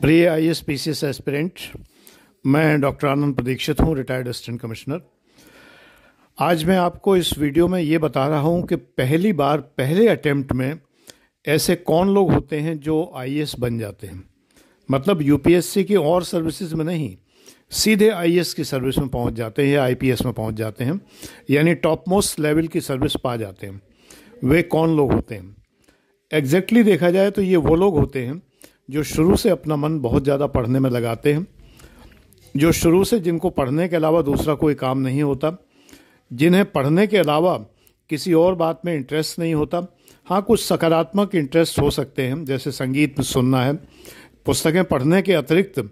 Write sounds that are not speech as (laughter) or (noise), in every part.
प्रिय I S P C S aspirant मैं doctor Anand Pradikshit हूँ रिटायर्ड असिस्टेंट कमिश्नर आज मैं आपको इस वीडियो में ये बता रहा हूँ कि पहली बार पहले अटेम्प्ट में ऐसे कौन लोग होते हैं जो आई एस बन जाते हैं मतलब यू पी एस सी की और सर्विसेज में नहीं सीधे आई एस की सर्विस में पहुँच जाते हैं या आई में पहुँच जाते हैं यानी टॉप मोस्ट लेवल की सर्विस पा जाते हैं वे कौन लोग होते हैं एग्जैक्टली exactly देखा जाए तो ये वो लोग होते हैं जो शुरू से अपना मन बहुत ज़्यादा पढ़ने में लगाते हैं जो शुरू से जिनको पढ़ने के अलावा दूसरा कोई काम नहीं होता जिन्हें पढ़ने के अलावा किसी और बात में इंटरेस्ट नहीं होता हाँ कुछ सकारात्मक इंटरेस्ट हो सकते हैं जैसे संगीत में सुनना है पुस्तकें पढ़ने के अतिरिक्त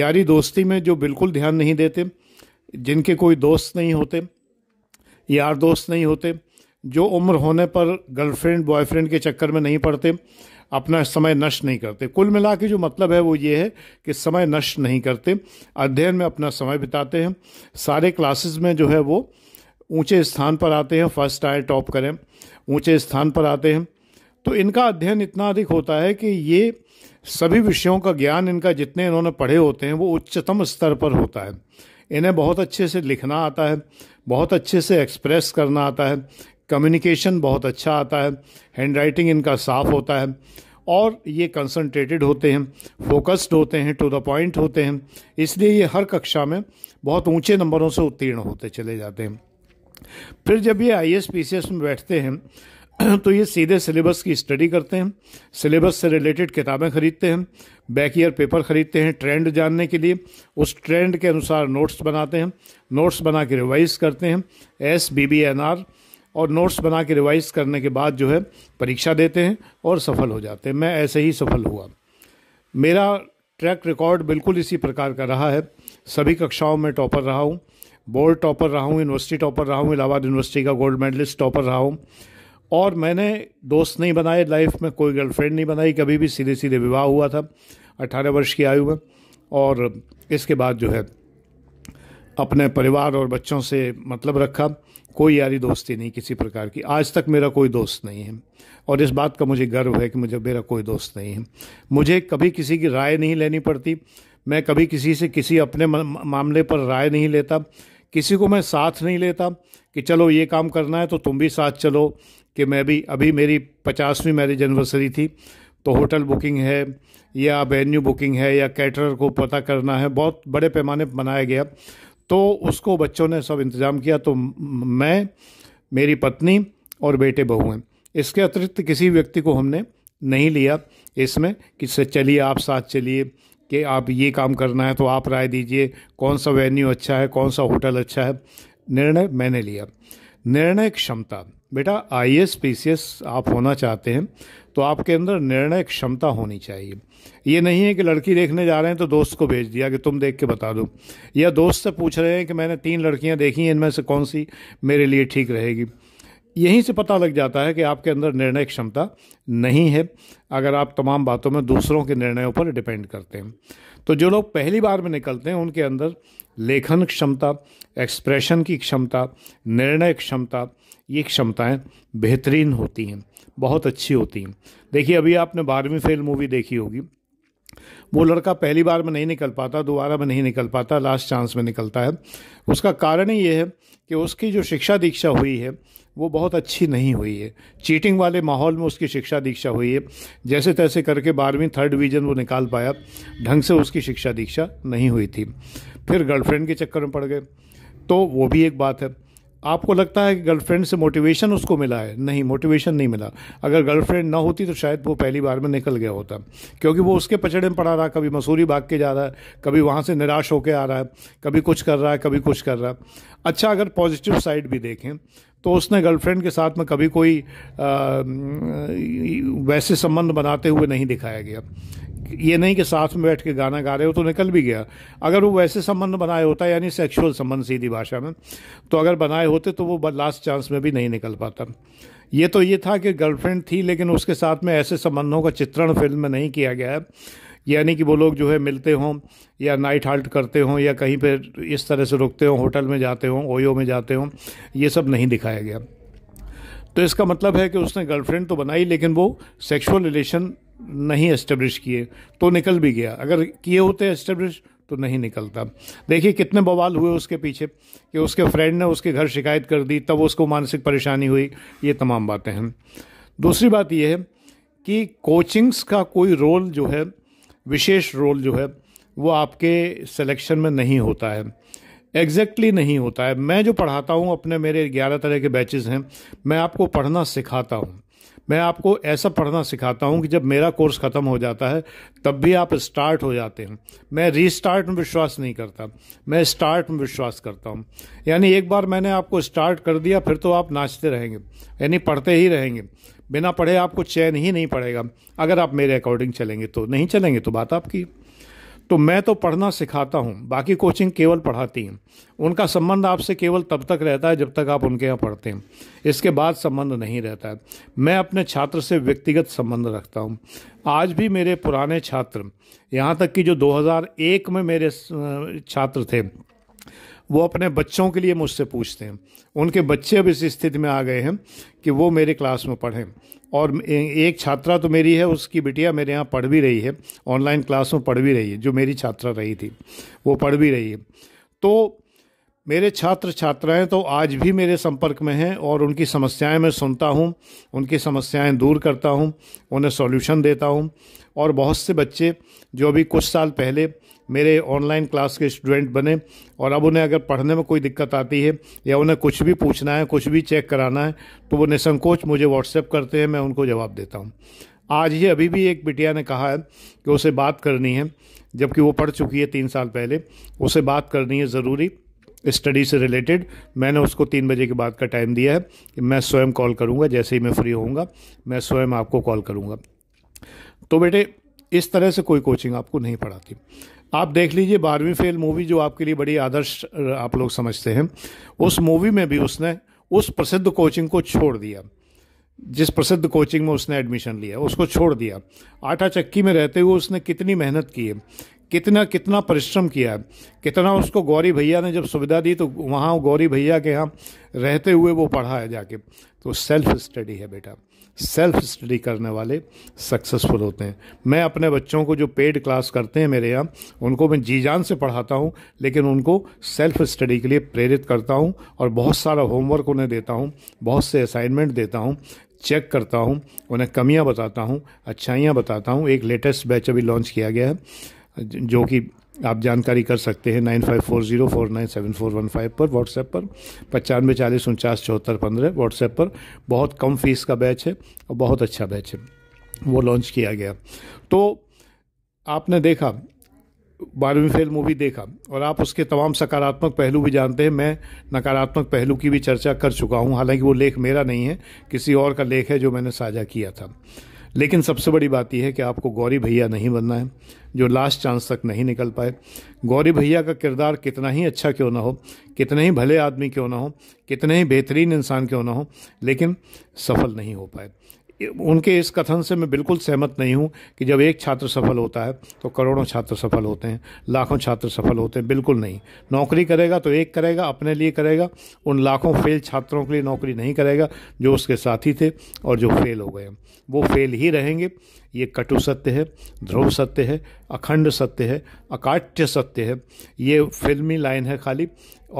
यारी दोस्ती में जो बिल्कुल ध्यान नहीं देते जिनके कोई दोस्त नहीं होते यार दोस्त नहीं होते जो उम्र होने पर गर्लफ्रेंड बॉयफ्रेंड के चक्कर में नहीं पड़ते अपना समय नष्ट नहीं करते कुल मिला के जो मतलब है वो ये है कि समय नष्ट नहीं करते अध्ययन में अपना समय बिताते हैं सारे क्लासेस में जो है वो ऊंचे स्थान पर आते हैं फर्स्ट आए टॉप करें ऊंचे स्थान पर आते हैं तो इनका अध्ययन इतना अधिक होता है कि ये सभी विषयों का ज्ञान इनका जितने इन्होंने पढ़े होते हैं वो उच्चतम स्तर पर होता है इन्हें बहुत अच्छे से लिखना आता है बहुत अच्छे से एक्सप्रेस करना आता है कम्युनिकेशन बहुत अच्छा आता है हैंड राइटिंग इनका साफ होता है और ये कंसंट्रेटेड होते हैं फोकस्ड होते हैं टू द पॉइंट होते हैं इसलिए ये हर कक्षा में बहुत ऊंचे नंबरों से उत्तीर्ण होते चले जाते हैं फिर जब ये आई एस में बैठते हैं (clears throat) तो ये सीधे सिलेबस की स्टडी करते हैं सिलेबस से रिलेटेड किताबें खरीदते हैं बैक ईयर पेपर खरीदते हैं ट्रेंड जानने के लिए उस ट्रेंड के अनुसार नोट्स बनाते हैं नोट्स बना के रिवाइज करते हैं S B B N R और नोट्स बना के रिवाइज करने के बाद जो है परीक्षा देते हैं और सफल हो जाते हैं मैं ऐसे ही सफल हुआ मेरा ट्रैक रिकॉर्ड बिल्कुल इसी प्रकार का रहा है सभी कक्षाओं में टॉपर रहा हूँ बोर्ड टॉपर रहा हूँ यूनिवर्सिटी टॉपर रहा हूँ इलाहाबाद यूनिवर्सिटी का गोल्ड मेडलिस्ट टॉपर रहा हूँ और मैंने दोस्त नहीं बनाए लाइफ में कोई गर्लफ्रेंड नहीं बनाई कभी भी सीधे सीधे विवाह हुआ था अठारह वर्ष की आयु में और इसके बाद जो है अपने परिवार और बच्चों से मतलब रखा कोई यारी दोस्ती नहीं किसी प्रकार की आज तक मेरा कोई दोस्त नहीं है और इस बात का मुझे गर्व है कि मुझे मेरा कोई दोस्त नहीं है मुझे कभी किसी की राय नहीं लेनी पड़ती मैं कभी किसी से किसी अपने मामले पर राय नहीं लेता किसी को मैं साथ नहीं लेता कि चलो ये काम करना है तो तुम भी साथ चलो कि मैं भी अभी मेरी पचासवीं मैरिज एनिवर्सरी थी तो होटल बुकिंग है या वेन्यू बुकिंग है या कैटरर को पता करना है बहुत बड़े पैमाने पर मनाया गया तो उसको बच्चों ने सब इंतज़ाम किया तो मैं मेरी पत्नी और बेटे बहू हैं इसके अतिरिक्त किसी व्यक्ति को हमने नहीं लिया इसमें कि से चलिए आप साथ चलिए कि आप ये काम करना है तो आप राय दीजिए कौन सा वेन्यू अच्छा है कौन सा होटल अच्छा है निर्णय मैंने लिया निर्णय क्षमता बेटा आई एस आप होना चाहते हैं तो आपके अंदर निर्णय क्षमता होनी चाहिए ये नहीं है कि लड़की देखने जा रहे हैं तो दोस्त को भेज दिया कि तुम देख के बता दो या दोस्त से पूछ रहे हैं कि मैंने तीन लड़कियां देखी हैं इनमें से कौन सी मेरे लिए ठीक रहेगी यहीं से पता लग जाता है कि आपके अंदर निर्णय क्षमता नहीं है अगर आप तमाम बातों में दूसरों के निर्णयों पर डिपेंड करते हैं तो जो लोग पहली बार में निकलते हैं उनके अंदर लेखन क्षमता एक्सप्रेशन की क्षमता निर्णय क्षमता ये क्षमताएं बेहतरीन होती हैं बहुत अच्छी होती हैं देखिए अभी आपने बारहवीं फेल मूवी देखी होगी वो लड़का पहली बार में नहीं निकल पाता दोबारा में नहीं निकल पाता लास्ट चांस में निकलता है उसका कारण ही ये है कि उसकी जो शिक्षा दीक्षा हुई है वो बहुत अच्छी नहीं हुई है चीटिंग वाले माहौल में उसकी शिक्षा दीक्षा हुई है जैसे तैसे करके बारहवीं थर्ड डिवीज़न वो निकाल पाया ढंग से उसकी शिक्षा दीक्षा नहीं हुई थी फिर गर्लफ्रेंड के चक्कर में पड़ गए तो वो भी एक बात है आपको लगता है कि गर्लफ्रेंड से मोटिवेशन उसको मिला है नहीं मोटिवेशन नहीं मिला अगर गर्लफ्रेंड ना होती तो शायद वो पहली बार में निकल गया होता क्योंकि वो उसके पचड़े में पड़ा रहा कभी मसूरी भाग के जा रहा है कभी वहाँ से निराश होकर आ रहा है कभी कुछ कर रहा है कभी कुछ कर रहा है अच्छा अगर पॉजिटिव साइड भी देखें तो उसने गर्लफ्रेंड के साथ में कभी कोई आ, वैसे संबंध बनाते हुए नहीं दिखाया गया ये नहीं कि साथ में बैठ के गाना गा रहे हो तो निकल भी गया अगर वो वैसे संबंध बनाए होता यानी सेक्सुअल संबंध सीधी भाषा में तो अगर बनाए होते तो वो लास्ट चांस में भी नहीं निकल पाता ये तो ये था कि गर्लफ्रेंड थी लेकिन उसके साथ में ऐसे संबंधों का चित्रण फिल्म में नहीं किया गया है यानी कि वो लोग जो है मिलते हों या नाइट हाल्ट करते हों या कहीं पर इस तरह से रुकते हों होटल में जाते हों ओयो में जाते हों ये सब नहीं दिखाया गया तो इसका मतलब है कि उसने गर्लफ्रेंड तो बनाई लेकिन वो सेक्सुअल रिलेशन नहीं एस्टेब्लिश किए तो निकल भी गया अगर किए होते एस्टेब्लिश तो नहीं निकलता देखिए कितने बवाल हुए उसके पीछे कि उसके फ्रेंड ने उसके घर शिकायत कर दी तब उसको मानसिक परेशानी हुई ये तमाम बातें हैं दूसरी बात यह है कि कोचिंग्स का कोई रोल जो है विशेष रोल जो है वो आपके सिलेक्शन में नहीं होता है एग्जैक्टली exactly नहीं होता है मैं जो पढ़ाता हूँ अपने मेरे ग्यारह तरह के बैचेज़ हैं मैं आपको पढ़ना सिखाता हूँ मैं आपको ऐसा पढ़ना सिखाता हूँ कि जब मेरा कोर्स ख़त्म हो जाता है तब भी आप स्टार्ट हो जाते हैं मैं रीस्टार्ट में विश्वास नहीं करता मैं स्टार्ट में विश्वास करता हूँ यानी एक बार मैंने आपको स्टार्ट कर दिया फिर तो आप नाचते रहेंगे यानी पढ़ते ही रहेंगे बिना पढ़े आपको चैन ही नहीं पड़ेगा अगर आप मेरे अकॉर्डिंग चलेंगे तो नहीं चलेंगे तो बात आपकी तो मैं तो पढ़ना सिखाता हूँ बाकी कोचिंग केवल पढ़ाती हैं उनका संबंध आपसे केवल तब तक रहता है जब तक आप उनके यहाँ पढ़ते हैं इसके बाद संबंध नहीं रहता है मैं अपने छात्र से व्यक्तिगत संबंध रखता हूँ आज भी मेरे पुराने छात्र यहाँ तक कि जो 2001 में मेरे छात्र थे वो अपने बच्चों के लिए मुझसे पूछते हैं उनके बच्चे अब इस स्थिति में आ गए हैं कि वो मेरे क्लास में पढ़ें और एक छात्रा तो मेरी है उसकी बिटिया मेरे यहाँ पढ़ भी रही है ऑनलाइन क्लास में पढ़ भी रही है जो मेरी छात्रा रही थी वो पढ़ भी रही है तो मेरे छात्र छात्राएं तो आज भी मेरे संपर्क में हैं और उनकी समस्याएं मैं सुनता हूं, उनकी समस्याएं दूर करता हूं, उन्हें सॉल्यूशन देता हूं और बहुत से बच्चे जो अभी कुछ साल पहले मेरे ऑनलाइन क्लास के स्टूडेंट बने और अब उन्हें अगर पढ़ने में कोई दिक्कत आती है या उन्हें कुछ भी पूछना है कुछ भी चेक कराना है तो वो निसंकोच मुझे व्हाट्सएप करते हैं मैं उनको जवाब देता हूँ आज ही अभी भी एक बिटिया ने कहा है कि उसे बात करनी है जबकि वो पढ़ चुकी है तीन साल पहले उसे बात करनी है ज़रूरी स्टडी से रिलेटेड मैंने उसको तीन बजे के बाद का टाइम दिया है कि मैं स्वयं कॉल करूँगा जैसे ही मैं फ्री होऊंगा मैं स्वयं आपको कॉल करूँगा तो बेटे इस तरह से कोई कोचिंग आपको नहीं पढ़ाती आप देख लीजिए बारहवीं फेल मूवी जो आपके लिए बड़ी आदर्श आप लोग समझते हैं उस मूवी में भी उसने उस प्रसिद्ध कोचिंग को छोड़ दिया जिस प्रसिद्ध कोचिंग में उसने एडमिशन लिया उसको छोड़ दिया आटा चक्की में रहते हुए उसने कितनी मेहनत की है कितना कितना परिश्रम किया है कितना उसको गौरी भैया ने जब सुविधा दी तो वहाँ गौरी भैया के यहाँ रहते हुए वो पढ़ा है जाके तो सेल्फ स्टडी है बेटा सेल्फ स्टडी करने वाले सक्सेसफुल होते हैं मैं अपने बच्चों को जो पेड क्लास करते हैं मेरे यहाँ उनको मैं जी जान से पढ़ाता हूँ लेकिन उनको सेल्फ स्टडी के लिए प्रेरित करता हूँ और बहुत सारा होमवर्क उन्हें देता हूँ बहुत से असाइनमेंट देता हूँ चेक करता हूँ उन्हें कमियाँ बताता हूँ अच्छाइयाँ बताता हूँ एक लेटेस्ट बैच अभी लॉन्च किया गया है जो कि आप जानकारी कर सकते हैं nine five four zero four nine seven four one five पर व्हाट्सएप पर पचानवे चालीस उनचास चौहत्तर पंद्रह व्हाट्सएप पर बहुत कम फीस का बैच है और बहुत अच्छा बैच है वो लॉन्च किया गया तो आपने देखा बारहवीं फेल मूवी देखा और आप उसके तमाम सकारात्मक पहलू भी जानते हैं मैं नकारात्मक पहलू की भी चर्चा कर चुका हूँ हालांकि वो लेख मेरा नहीं है किसी और का लेख है जो मैंने साझा किया था लेकिन सबसे बड़ी बात यह है कि आपको गौरी भैया नहीं बनना है जो लास्ट चांस तक नहीं निकल पाए गौरी भैया का किरदार कितना ही अच्छा क्यों ना हो कितने ही भले आदमी क्यों ना हो कितने ही बेहतरीन इंसान क्यों ना हो लेकिन सफल नहीं हो पाए उनके इस कथन से मैं बिल्कुल सहमत नहीं हूँ कि जब एक छात्र सफल होता है तो करोड़ों छात्र सफल होते हैं लाखों छात्र सफल होते हैं बिल्कुल नहीं नौकरी करेगा तो एक करेगा अपने लिए करेगा उन लाखों फेल छात्रों के लिए नौकरी नहीं करेगा जो उसके साथी थे और जो फेल हो गए वो फेल ही रहेंगे ये कटु सत्य है ध्रुव सत्य है अखंड सत्य है अकाट्य सत्य है ये फिल्मी लाइन है खाली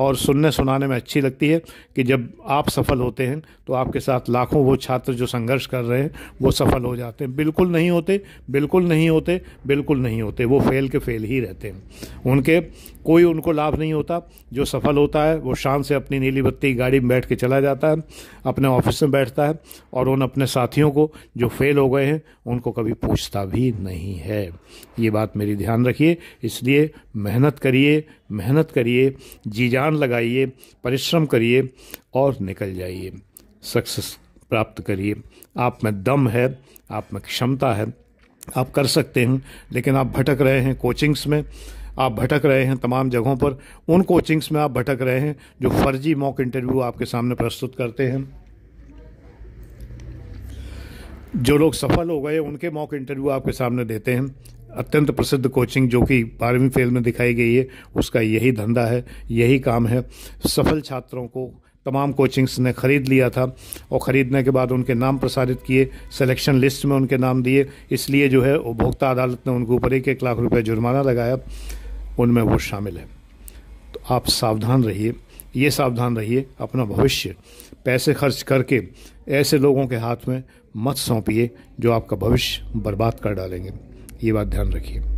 और सुनने सुनाने में अच्छी लगती है कि जब आप सफल होते हैं तो आपके साथ लाखों वो छात्र जो संघर्ष कर रहे हैं वो सफल हो जाते हैं बिल्कुल नहीं होते बिल्कुल नहीं होते बिल्कुल नहीं होते वो फेल के फेल ही रहते हैं उनके कोई उनको लाभ नहीं होता जो सफल होता है वो शान से अपनी नीली बत्ती गाड़ी में बैठ के चला जाता है अपने ऑफिस में बैठता है और उन अपने साथियों को जो फेल हो गए हैं उनको कभी कभी पूछता भी नहीं है ये बात मेरी ध्यान रखिए इसलिए मेहनत करिए मेहनत करिए जी जान लगाइए परिश्रम करिए और निकल जाइए सक्सेस प्राप्त करिए आप में दम है आप में क्षमता है आप कर सकते हैं लेकिन आप भटक रहे हैं कोचिंग्स में आप भटक रहे हैं तमाम जगहों पर उन कोचिंग्स में आप भटक रहे हैं जो फर्जी मॉक इंटरव्यू आपके सामने प्रस्तुत करते हैं जो लोग सफल हो गए उनके मॉक इंटरव्यू आपके सामने देते हैं अत्यंत प्रसिद्ध कोचिंग जो कि बारहवीं फेल में दिखाई गई है उसका यही धंधा है यही काम है सफल छात्रों को तमाम कोचिंग्स ने ख़रीद लिया था और ख़रीदने के बाद उनके नाम प्रसारित किए सिलेक्शन लिस्ट में उनके नाम दिए इसलिए जो है उपभोक्ता अदालत ने उनके ऊपर एक एक लाख रुपये जुर्माना लगाया उनमें वो शामिल है तो आप सावधान रहिए ये सावधान रहिए अपना भविष्य पैसे खर्च करके ऐसे लोगों के हाथ में मत सौंपिए जो आपका भविष्य बर्बाद कर डालेंगे ये बात ध्यान रखिए